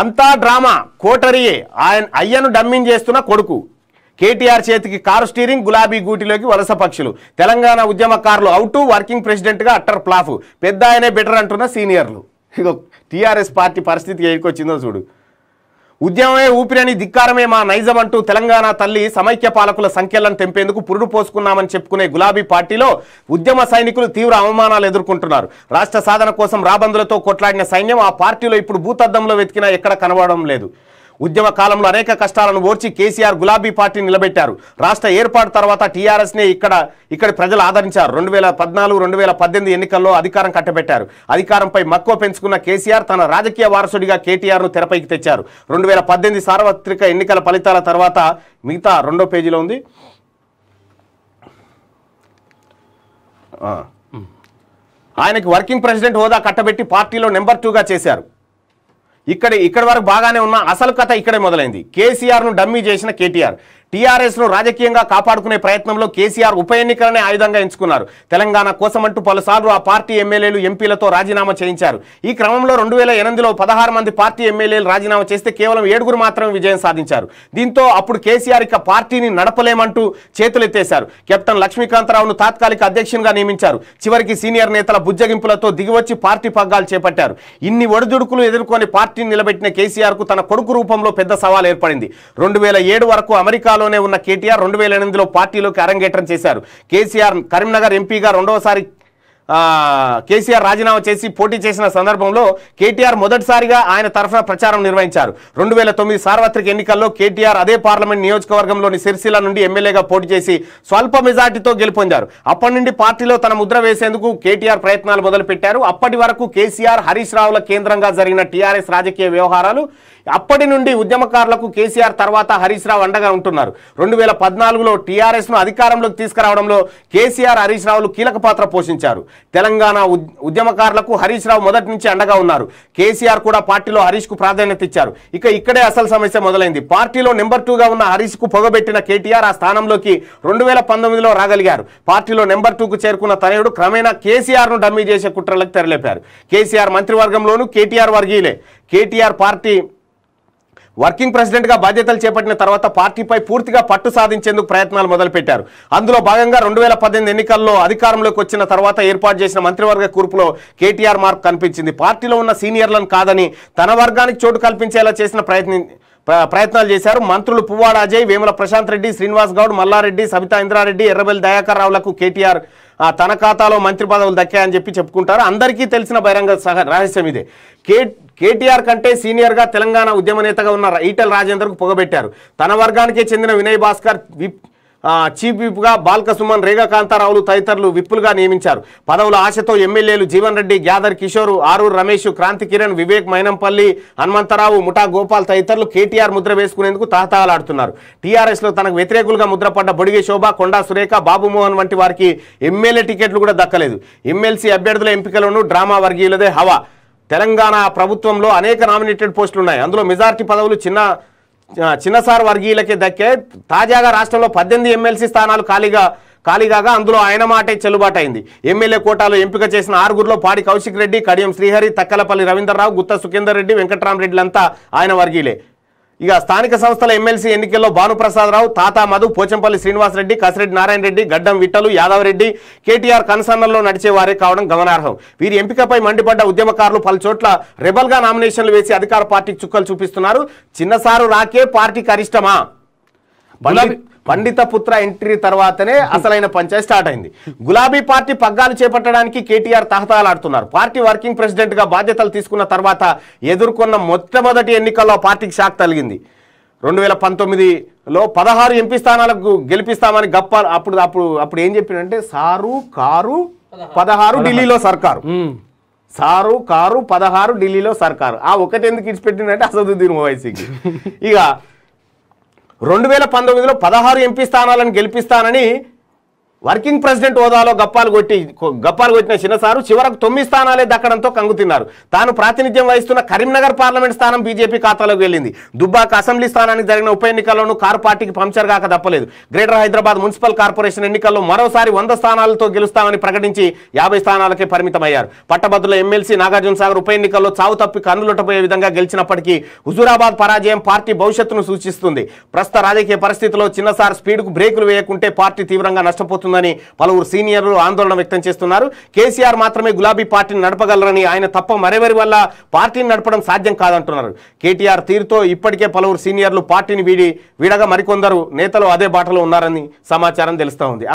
అంతా డ్రామా కోటరియే ఆయన అయ్యను డమ్మింగ్ చేస్తున్న కొడుకు కేటీఆర్ చేతికి కారు స్టీరింగ్ గులాబీ గూటిలోకి వలస పక్షులు తెలంగాణ ఉద్యమకారులు అవుట్ వర్కింగ్ ప్రెసిడెంట్గా అట్టర్ ప్లాఫ్ పెద్ద ఆయనే బెటర్ అంటున్న సీనియర్లు ఇదో టీఆర్ఎస్ పార్టీ పరిస్థితి ఏకొచ్చిందో చూడు ఉద్యమమే ఊపిరని ధిక్కారమే మా నైజం అంటూ తెలంగాణ తల్లి సమైక్య పాలకుల సంఖ్యలను తెంపేందుకు పురుడు పోసుకున్నామని చెప్పుకునే గులాబీ పార్టీలో ఉద్యమ సైనికులు తీవ్ర అవమానాలు ఎదుర్కొంటున్నారు రాష్ట్ర సాధన కోసం రాబందులతో కొట్లాడిన సైన్యం ఆ పార్టీలో ఇప్పుడు భూతద్దంలో వెతికినా ఎక్కడ కనబడడం లేదు ఉద్యమ కాలంలో అనేక కష్టాలను ఓర్చి కేసీఆర్ గులాబీ పార్టీని నిలబెట్టారు రాష్ట్ర ఏర్పాటు తర్వాత టీఆర్ఎస్నే ఇక్కడ ఇక్కడ ప్రజలు ఆదరించారు రెండు వేల పద్నాలుగు రెండు వేల పద్దెనిమిది ఎన్నికల్లో అధికారం కట్టబెట్టారు అధికారంపై మక్కువ పెంచుకున్న కేసీఆర్ తన రాజకీయ వారసుడిగా కేటీఆర్ను తెరపైకి తెచ్చారు రెండు వేల పద్దెనిమిది సార్వత్రిక ఎన్నికల ఫలితాల తర్వాత మిగతా రెండో పేజీలో ఉంది ఆయనకి వర్కింగ్ ప్రెసిడెంట్ హోదా కట్టబెట్టి పార్టీలో నెంబర్ టూగా చేశారు ఇక్కడ ఇక్కడ వరకు బాగానే ఉన్న అసలు కథ ఇక్కడే మొదలైంది కేసీఆర్ను డమ్మీ చేసిన కేటీఆర్ టీఆర్ఎస్ ను రాజకీయంగా కాపాడుకునే ప్రయత్నంలో కేసీఆర్ ఉప ఎన్నికలనే ఆయుధంగా ఎంచుకున్నారు తెలంగాణ కోసం అంటూ పలుసార్లు ఆ పార్టీ ఎమ్మెల్యేలు ఎంపీలతో రాజీనామా చేయించారు ఈ క్రమంలో రెండు వేల ఎనిమిదిలో పదహారు మంది పార్టీ ఎమ్మెల్యేలు రాజీనామా చేస్తే కేవలం ఏడుగురు మాత్రమే విజయం సాధించారు దీంతో అప్పుడు కేసీఆర్ ఇక పార్టీని నడపలేమంటూ చేతులెత్తేశారు కెప్టెన్ లక్ష్మీకాంతరావును తాత్కాలిక అధ్యక్షునిగా నియమించారు చివరికి సీనియర్ నేతల బుజ్జగింపులతో దిగివచ్చి పార్టీ పగ్గాలు చేపట్టారు ఇన్ని ఒడిదుడుకులు ఎదుర్కొని పార్టీని నిలబెట్టిన కేసీఆర్ కు తన కొడుకు రూపంలో పెద్ద సవాల్ ఏర్పడింది రెండు వరకు అమెరికాలో జిల్లాలోనే ఉన్న కేటీఆర్ రెండు వేల ఎనిమిదిలో పార్టీలోకి అరంగేట్రం చేశారు కేసీఆర్ కరీంనగర్ ఎంపీగా రెండవసారి కేసీఆర్ రాజీనామా చేసి పోటీ చేసిన సందర్భంలో కేటీఆర్ మొదటిసారిగా ఆయన తరఫున ప్రచారం నిర్వహించారు రెండు వేల తొమ్మిది సార్వత్రిక ఎన్నికల్లో కేటీఆర్ అదే పార్లమెంట్ నియోజకవర్గంలోని సిరిసిల్ల నుండి ఎమ్మెల్యేగా పోటీ చేసి స్వల్ప మెజార్టీతో గెలుపొందారు అప్పటి నుండి పార్టీలో తన ముద్ర వేసేందుకు కేటీఆర్ ప్రయత్నాలు మొదలుపెట్టారు అప్పటి వరకు కేసీఆర్ హరీష్ రావుల కేంద్రంగా జరిగిన టీఆర్ఎస్ రాజకీయ వ్యవహారాలు అప్పటి నుండి ఉద్యమకారులకు కేసీఆర్ తర్వాత హరీష్ రావు అండగా ఉంటున్నారు రెండు వేల పద్నాలుగులో టీఆర్ఎస్ను అధికారంలోకి తీసుకురావడంలో కేసీఆర్ హరీష్ రావులు కీలక పాత్ర పోషించారు తెలంగాణ ఉద్యమకారులకు హరీష్ రావు మొదటి నుంచి అండగా ఉన్నారు కేసీఆర్ కూడా పార్టీలో హరీష్ కు ప్రాధాన్యత ఇచ్చారు ఇక ఇక్కడే అసలు సమస్య మొదలైంది పార్టీలో నెంబర్ టూగా ఉన్న హరీష్ కు పొగబెట్టిన కేటీఆర్ ఆ స్థానంలోకి రెండు వేల పంతొమ్మిదిలో రాగలిగారు పార్టీలో నెంబర్ టూకు చేరుకున్న తనయుడు క్రమేణా కేసీఆర్ను డమ్మీ చేసే కుట్రలకు తెరలేపారు కేసీఆర్ మంత్రివర్గంలోనూ కేటీఆర్ వర్గీయులే కేటీఆర్ పార్టీ వర్కింగ్ ప్రెసిడెంట్గా బాధ్యతలు చేపట్టిన తర్వాత పార్టీపై పూర్తిగా పట్టు సాధించేందుకు ప్రయత్నాలు మొదలుపెట్టారు అందులో భాగంగా రెండు వేల పద్దెనిమిది ఎన్నికల్లో అధికారంలోకి వచ్చిన తర్వాత ఏర్పాటు చేసిన మంత్రివర్గ కూర్పులో కేటీఆర్ మార్క్ కనిపించింది పార్టీలో ఉన్న సీనియర్లను కాదని తన వర్గానికి చోటు కల్పించేలా చేసిన ప్రయత్నం ప్రయత్నాలు చేశారు మంత్రులు పువ్వాడ అజయ్ వేముల ప్రశాంత్ రెడ్డి శ్రీనివాస్ గౌడ్ మల్లారెడ్డి సబితా ఇంద్రారెడ్డి ఎర్రబెల్లి దయాకర్ రావులకు కేటీఆర్ తన ఖాతాలో మంత్రి పదవులు దక్కాయని చెప్పి చెప్పుకుంటారు అందరికీ తెలిసిన బహిరంగ రహస్యం ఇదే కే కేటీఆర్ కంటే సీనియర్గా తెలంగాణ ఉద్యమ నేతగా ఉన్న ఈటల కు పొగబెట్టారు తన వర్గానికే చెందిన వినయ్ భాస్కర్ విప్ చీఫ్ బాల్కసుమన్ రేగా కాంతారావులు తదితరులు విప్పులుగా నియమించారు పదవుల ఆశతో ఎమ్మెల్యేలు జీవన్ రెడ్డి గ్యాదర్ కిషోర్ ఆరూర్ రమేష్ క్రాంతి కిరణ్ వివేక్ మైనంపల్లి హనుమంతరావు ముఠా గోపాల్ తదితరులు కేటీఆర్ ముద్ర వేసుకునేందుకు తహతహలాడుతున్నారు టీఆర్ఎస్లో తనకు వ్యతిరేకులుగా ముద్రపడ్డ బొడిగే శోభ కొండా సురేఖ బాబుమోహన్ వంటి వారికి ఎమ్మెల్యే టికెట్లు కూడా దక్కలేదు ఎమ్మెల్సీ అభ్యర్థుల ఎంపికలోనూ డ్రామా వర్గీయులదే హవా తెలంగాణ ప్రభుత్వంలో అనేక నామినేటెడ్ పోస్టులు ఉన్నాయి అందులో మెజార్టీ పదవులు చిన్న చిన్నసార్ వర్గీయులకే దక్కే తాజాగా రాష్ట్రంలో పద్దెనిమిది ఎమ్మెల్సీ స్థానాలు ఖాళీగా ఖాళీగా అందులో ఆయన మాటే అయింది ఎమ్మెల్యే కోటాలో ఎంపిక చేసిన ఆరుగురులో పాడి కౌశిక్ రెడ్డి కడియం శ్రీహరి తక్కలపల్లి రవీంద్రరావు గుత్త సుఖేందర్ రెడ్డి వెంకట్రామరెడ్డిలంతా ఆయన వర్గీయులే ఇక స్థానిక సంస్థల ఎమ్మెల్సీ ఎన్నికల్లో భానుప్రసాదరావు తాతా మధు పోచంపల్లి శ్రీనివాసరెడ్డి కసిరెడ్డి నారాయణ రెడ్డి గడ్డం విట్టలు యాదవరెడ్డి కేటీఆర్ కన్సర్నల్లో నడిచేవారే కావడం గమనార్హం వీరి ఎంపికపై మండిపడ్డ ఉద్యమకారులు పలుచోట్ల రెబల్గా నామినేషన్లు వేసి అధికార పార్టీకి చుక్కలు చూపిస్తున్నారు చిన్నసారు రాకే పార్టీకి అరిష్టమా పండిత పుత్ర ఎంట్రీ తర్వాతనే అసలైన పంచాయతీ స్టార్ట్ అయింది గులాబీ పార్టీ పగ్గాలు చేపట్టడానికి కేటీఆర్ ఆడుతున్నారు పార్టీ వర్కింగ్ ప్రెసిడెంట్ గా బాధ్యతలు తీసుకున్న తర్వాత ఎదుర్కొన్న మొట్టమొదటి ఎన్నికల్లో పార్టీకి షాక్ తగిలింది రెండు వేల పంతొమ్మిదిలో పదహారు ఎంపీ స్థానాలకు గెలిపిస్తామని గప్ప అప్పుడు అప్పుడు అప్పుడు ఏం చెప్పిందంటే సారు కారు పదహారు ఢిల్లీలో సర్కారు సారు కారు పదహారు ఢిల్లీలో సర్కారు ఆ ఒకటి ఎందుకు ఇచ్చిపెట్టిందంటే అసదుద్దీన్ ఓవైసీకి ఇక రెండు వేల పంతొమ్మిదిలో పదహారు ఎంపీ స్థానాలను గెలిపిస్తానని వర్కింగ్ ప్రెసిడెంట్ హోదాలో గప్పాలు కొట్టి గప్పాలు కొట్టిన చిన్నసారు చివరకు తొమ్మిది స్థానాలే దక్కడంతో కంగుతున్నారు తాను ప్రాతినిధ్యం వహిస్తున్న కరీంనగర్ పార్లమెంట్ స్థానం బీజేపీ ఖాతాలోకి వెళ్ళింది దుబ్బాక అసెంబ్లీ స్థానానికి జరిగిన ఉప ఎన్నికల్లోనూ కారు పార్టీకి పంక్చర్ కాక తప్పలేదు గ్రేటర్ హైదరాబాద్ మున్సిపల్ కార్పొరేషన్ ఎన్నికల్లో మరోసారి వంద స్థానాలతో గెలుస్తామని ప్రకటించి యాభై స్థానాలకే పరిమితమయ్యారు పట్టభద్రుల ఎమ్మెల్సీ నాగార్జున సాగర్ ఉప ఎన్నికల్లో చావు తప్పి కన్నులుటపోయే విధంగా గెలిచినప్పటికీ హుజూరాబాద్ పరాజయం పార్టీ భవిష్యత్తును సూచిస్తుంది ప్రస్తుత రాజకీయ పరిస్థితిలో చిన్నసారి స్పీడ్కు బ్రేకులు వేయకుంటే పార్టీ తీవ్రంగా నష్టపోతుంది ఉందని పలువురు సీనియర్లు ఆందోళన వ్యక్తం చేస్తున్నారు కేసీఆర్ మాత్రమే గులాబీ పార్టీని నడపగలరని ఆయన తప్ప మరెవరి వల్ల పార్టీని నడపడం సాధ్యం కాదంటున్నారు కేటీఆర్ తీరుతో ఇప్పటికే పలువురు సీనియర్లు పార్టీని వీడి వీడగా మరికొందరు నేతలు అదే బాటలో ఉన్నారని సమాచారం తెలుస్తూ ఉంది